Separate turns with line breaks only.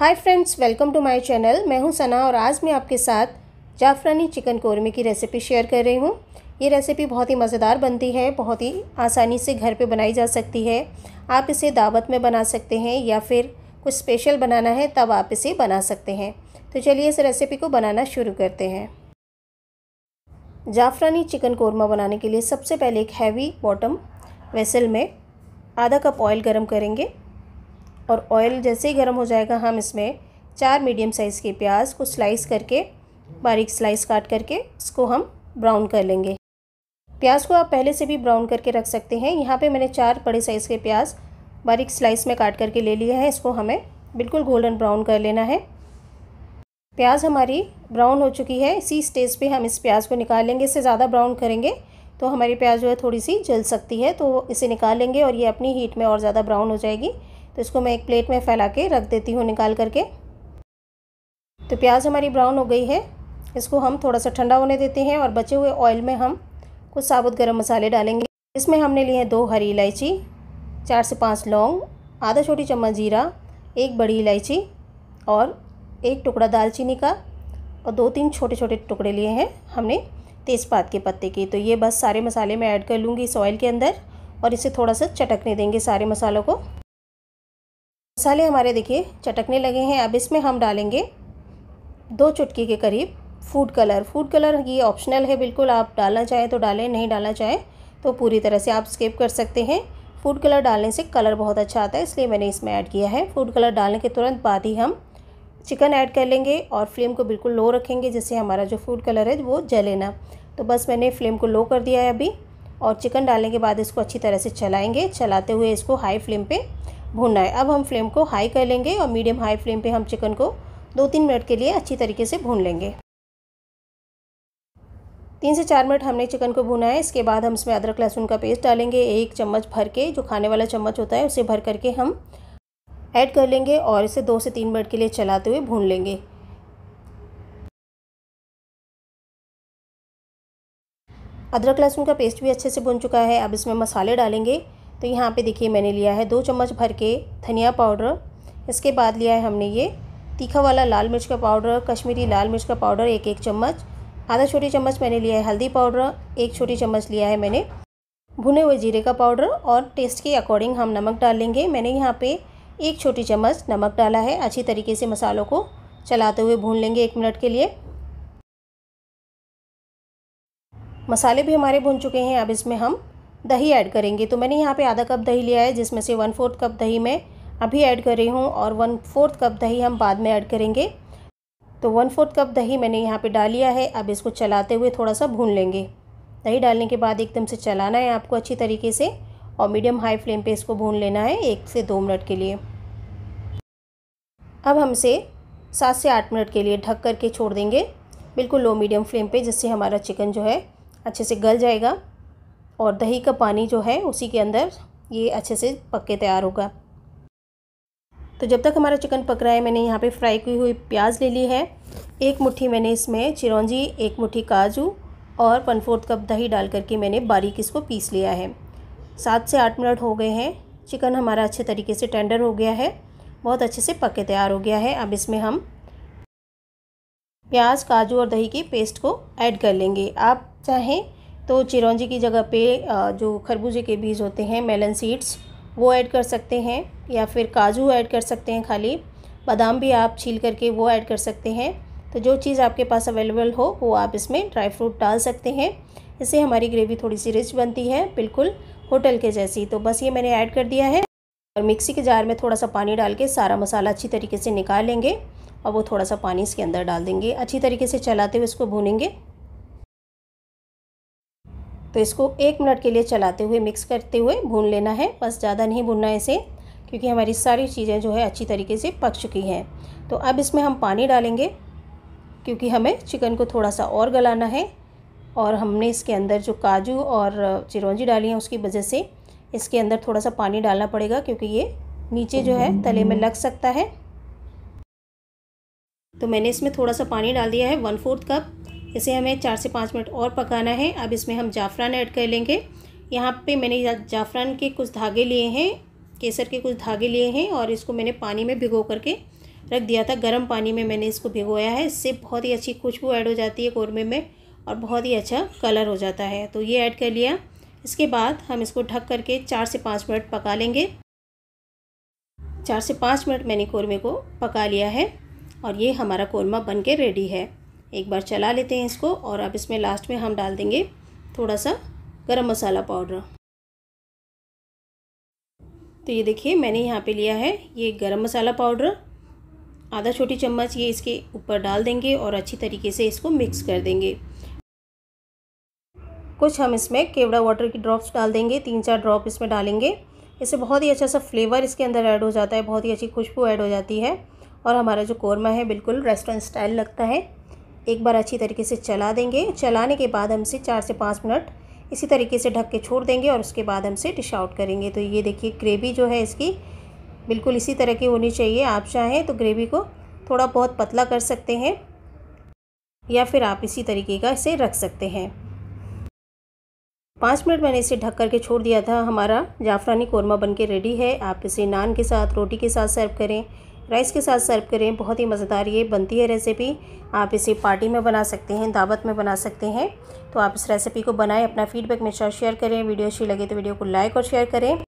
hi friends welcome to my channel मैं हूं सना और आज मैं आपके साथ जाफरानी चिकन कौरमे की रेसिपी शेयर कर रही हूं ये रेसिपी बहुत ही मज़ेदार बनती है बहुत ही आसानी से घर पे बनाई जा सकती है आप इसे दावत में बना सकते हैं या फिर कुछ स्पेशल बनाना है तब आप इसे बना सकते हैं तो चलिए इस रेसिपी को बनाना शुरू करते हैं जाफरानी चिकन कौरमा बनाने के लिए सबसे पहले एक हैवी बॉटम वेसल में आधा कप ऑयल गर्म करेंगे और ऑयल जैसे ही गर्म हो जाएगा हम इसमें चार मीडियम साइज़ के प्याज को स्लाइस करके बारीक स्लाइस काट करके इसको हम ब्राउन कर लेंगे प्याज को आप पहले से भी ब्राउन करके रख सकते हैं यहाँ पे मैंने चार बड़े साइज़ के प्याज बारीक स्लाइस में काट करके ले लिया है इसको हमें बिल्कुल गोल्डन ब्राउन कर लेना है प्याज हमारी ब्राउन हो चुकी है इसी स्टेज पे हम इस प्याज को निकाल लेंगे इससे ज़्यादा ब्राउन करेंगे तो हमारी प्याज जो है थोड़ी सी जल सकती है तो इसे निकाल लेंगे और ये अपनी हीट में और ज़्यादा ब्राउन हो जाएगी तो इसको मैं एक प्लेट में फैला के रख देती हूँ निकाल करके तो प्याज हमारी ब्राउन हो गई है इसको हम थोड़ा सा ठंडा होने देते हैं और बचे हुए ऑयल में हम कुछ साबुत गर्म मसाले डालेंगे इसमें हमने लिए हैं दो हरी इलायची चार से पाँच लौंग आधा छोटी चम्मच जीरा एक बड़ी इलायची और एक टुकड़ा दालचीनी का और दो तीन छोटे छोटे टुकड़े लिए हैं हमने तेज़पात के पत्ते के तो ये बस सारे मसाले मैं ऐड कर लूँगी इस ऑयल के अंदर और इसे थोड़ा सा चटकने देंगे सारे मसालों को मसाले हमारे देखिए चटकने लगे हैं अब इसमें हम डालेंगे दो चुटकी के करीब फूड कलर फूड कलर ये ऑप्शनल है बिल्कुल आप डालना चाहें तो डालें नहीं डालना चाहें तो पूरी तरह से आप स्किप कर सकते हैं फूड कलर डालने से कलर बहुत अच्छा आता है इसलिए मैंने इसमें ऐड किया है फूड कलर डालने के तुरंत बाद ही हम चिकन ऐड कर लेंगे और फ्लेम को बिल्कुल लो रखेंगे जिससे हमारा जो फूड कलर है वो जले ना तो बस मैंने फ्लेम को लो कर दिया है अभी और चिकन डालने के बाद इसको अच्छी तरह से चलाएंगे चलाते हुए इसको हाई फ्लेम पर भूनना है अब हम फ्लेम को हाई कर लेंगे और मीडियम हाई फ्लेम पे हम चिकन को दो तीन मिनट के लिए अच्छी तरीके से भून लेंगे तीन से चार मिनट हमने चिकन को भुना है इसके बाद हम इसमें अदरक लहसुन का पेस्ट डालेंगे एक चम्मच भर के जो खाने वाला चम्मच होता है उसे भर करके हम ऐड कर लेंगे और इसे दो से तीन मिनट के लिए चलाते हुए भून लेंगे अदरक लहसुन का पेस्ट भी अच्छे से भुन चुका है अब इसमें मसाले डालेंगे तो यहाँ पे देखिए मैंने लिया है दो चम्मच भर के धनिया पाउडर इसके बाद लिया है हमने ये तीखा वाला लाल मिर्च का पाउडर कश्मीरी लाल मिर्च का पाउडर एक एक चम्मच आधा छोटी चम्मच मैंने लिया है हल्दी पाउडर एक छोटी चम्मच लिया है मैंने भुने हुए जीरे का पाउडर और टेस्ट के अकॉर्डिंग हम नमक डालेंगे मैंने यहाँ पर एक छोटी चम्मच नमक डाला है अच्छी तरीके से मसालों को चलाते हुए भून लेंगे एक मिनट के लिए मसाले भी हमारे भुन चुके हैं अब इसमें हम दही ऐड करेंगे तो मैंने यहाँ पे आधा कप दही लिया है जिसमें से वन फोर्थ कप दही मैं अभी ऐड कर रही हूँ और वन फोर्थ कप दही हम बाद में ऐड करेंगे तो वन फोर्थ कप दही मैंने यहाँ पे डाल लिया है अब इसको चलाते हुए थोड़ा सा भून लेंगे दही डालने के बाद एकदम से चलाना है आपको अच्छी तरीके से और मीडियम हाई फ्लेम पर इसको भून लेना है एक से दो मिनट के लिए अब हम इसे सात से आठ मिनट के लिए ढक करके छोड़ देंगे बिल्कुल लो मीडियम फ्लेम पर जिससे हमारा चिकन जो है अच्छे से गल जाएगा और दही का पानी जो है उसी के अंदर ये अच्छे से पक के तैयार होगा तो जब तक हमारा चिकन पक रहा है मैंने यहाँ पे फ्राई की हुई प्याज ले ली है एक मुट्ठी मैंने इसमें चिरौंजी एक मुट्ठी काजू और वन फोर्थ कप दही डाल करके मैंने बारीक इसको पीस लिया है सात से आठ मिनट हो गए हैं चिकन हमारा अच्छे तरीके से टेंडर हो गया है बहुत अच्छे से पक के तैयार हो गया है अब इसमें हम प्याज काजू और दही की पेस्ट को ऐड कर लेंगे आप चाहें तो चिरौंजी की जगह पे जो खरबूजे के बीज होते हैं मेलन सीड्स वो ऐड कर सकते हैं या फिर काजू ऐड कर सकते हैं खाली बादाम भी आप छील करके वो ऐड कर सकते हैं तो जो चीज़ आपके पास अवेलेबल हो वो आप इसमें ड्राई फ्रूट डाल सकते हैं इससे हमारी ग्रेवी थोड़ी सी रिच बनती है बिल्कुल होटल के जैसी तो बस ये मैंने ऐड कर दिया है और मिक्सी के जार में थोड़ा सा पानी डाल के सारा मसाला अच्छी तरीके से निकाल लेंगे और वो थोड़ा सा पानी इसके अंदर डाल देंगे अच्छी तरीके से चलाते हुए इसको भूनेंगे तो इसको एक मिनट के लिए चलाते हुए मिक्स करते हुए भून लेना है बस ज़्यादा नहीं भूनना है इसे क्योंकि हमारी सारी चीज़ें जो है अच्छी तरीके से पक चुकी हैं तो अब इसमें हम पानी डालेंगे क्योंकि हमें चिकन को थोड़ा सा और गलाना है और हमने इसके अंदर जो काजू और चिरौंजी डाली है उसकी वजह से इसके अंदर थोड़ा सा पानी डालना पड़ेगा क्योंकि ये नीचे जो है तले में लग सकता है तो मैंने इसमें थोड़ा सा पानी डाल दिया है वन फोर्थ कप इसे हमें चार से पाँच मिनट और पकाना है अब इसमें हम जाफ़रान ऐड कर लेंगे यहाँ पे मैंने जाफ़रान के कुछ धागे लिए हैं केसर के कुछ धागे लिए हैं और इसको मैंने पानी में भिगो करके रख दिया था गर्म पानी में मैंने इसको भिगोया है इससे बहुत ही अच्छी खुशबू ऐड हो जाती है कौरमे में और बहुत ही अच्छा कलर हो जाता है तो ये ऐड कर लिया इसके बाद हम इसको ढक करके चार से पाँच मिनट पका लेंगे चार से पाँच मिनट मैंने कौरमे को पका लिया है और ये हमारा कौरमा बन के रेडी है एक बार चला लेते हैं इसको और अब इसमें लास्ट में हम डाल देंगे थोड़ा सा गरम मसाला पाउडर तो ये देखिए मैंने यहाँ पे लिया है ये गरम मसाला पाउडर आधा छोटी चम्मच ये इसके ऊपर डाल देंगे और अच्छी तरीके से इसको मिक्स कर देंगे कुछ हम इसमें केवड़ा वाटर की ड्रॉप्स डाल देंगे तीन चार ड्रॉप इसमें डालेंगे इससे बहुत ही अच्छा सा फ्लेवर इसके अंदर ऐड हो जाता है बहुत ही अच्छी खुशबू ऐड हो जाती है और हमारा जो कौरमा है बिल्कुल रेस्टोरेंट स्टाइल लगता है एक बार अच्छी तरीके से चला देंगे चलाने के बाद हमसे चार से पाँच मिनट इसी तरीके से ढक के छोड़ देंगे और उसके बाद हमसे डिश आउट करेंगे तो ये देखिए ग्रेवी जो है इसकी बिल्कुल इसी तरह की होनी चाहिए आप चाहें तो ग्रेवी को थोड़ा बहुत पतला कर सकते हैं या फिर आप इसी तरीके का इसे रख सकते हैं पाँच मिनट मैंने इसे ढक करके छोड़ दिया था हमारा जाफरानी कोरमा बन के रेडी है आप इसे नान के साथ रोटी के साथ सर्व करें राइस के साथ सर्व करें बहुत ही मज़ेदार ये बनती है रेसिपी आप इसे पार्टी में बना सकते हैं दावत में बना सकते हैं तो आप इस रेसिपी को बनाएं अपना फीडबैक मेरे साथ शेयर करें वीडियो अच्छी लगे तो वीडियो को लाइक और शेयर करें